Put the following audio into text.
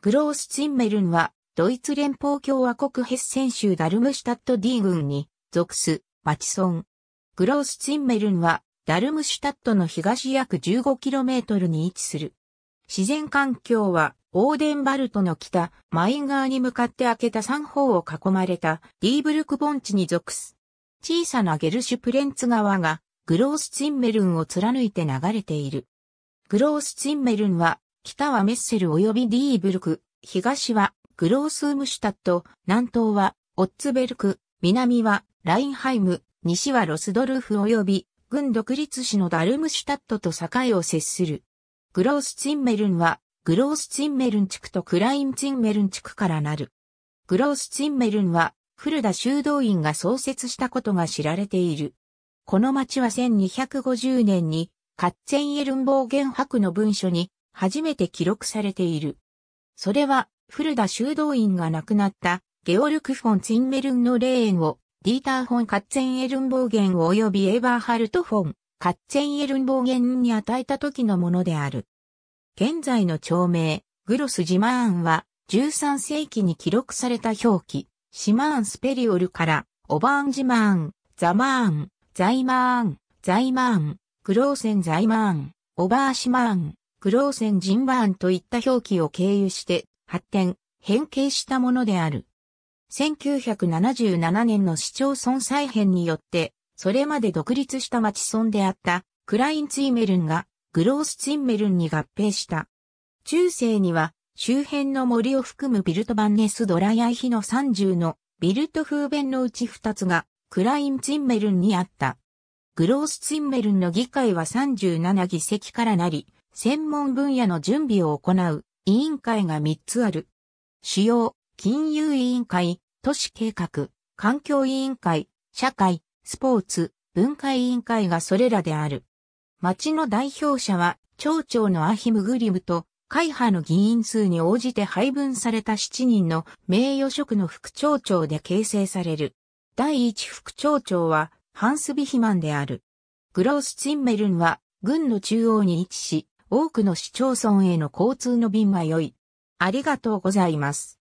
グロース・ツィンメルンは、ドイツ連邦共和国ヘッセン州ダルムシュタット D 郡に属す町村。グロース・ツィンメルンは、ダルムシュタットの東約 15km に位置する。自然環境は、オーデンバルトの北、マイン川に向かって開けた三方を囲まれたディーブルク盆地に属す。小さなゲルシュプレンツ川が、グロース・ツィンメルンを貫いて流れている。グロース・ツィンメルンは、北はメッセル及びディーブルク、東はグロースームシュタット、南東はオッツベルク、南はラインハイム、西はロスドルフ及び軍独立市のダルムシュタットと境を接する。グロースツィンメルンはグロースツィンメルン地区とクラインツィンメルン地区からなる。グロースツィンメルンは古田修道院が創設したことが知られている。この町は1250年にカッツェンエルンボーゲン博の文書に初めて記録されている。それは、古田修道院が亡くなったゲオルク・フォン・ツインメルンの霊園を、ディーター・フォン・カッツェンエルンボーゲン及びエヴバーハルト・フォン、カッツェンエルンボーゲンに与えた時のものである。現在の町名、グロス・ジマーンは、13世紀に記録された表記、シマーン・スペリオルから、オバーン・ジマーン、ザマーン、ザイマーン、ザイマーン、グローセン・ザイマーン、オバーシマーン、グローセン・ジンバーンといった表記を経由して発展、変形したものである。1977年の市町村再編によって、それまで独立した町村であったクラインツイメルンがグロースツインメルンに合併した。中世には周辺の森を含むビルトバンネスドラヤイヒの30のビルト風弁のうち2つがクラインツインメルンにあった。グロースツインメルンの議会は37議席からなり、専門分野の準備を行う委員会が3つある。主要、金融委員会、都市計画、環境委員会、社会、スポーツ、文化委員会がそれらである。町の代表者は、町長のアヒムグリムと、会派の議員数に応じて配分された7人の名誉職の副町長で形成される。第1副町長は、ハンス・ビヒマンである。グロース・ツィンメルンは、軍の中央に位置し、多くの市町村への交通の便は良い。ありがとうございます。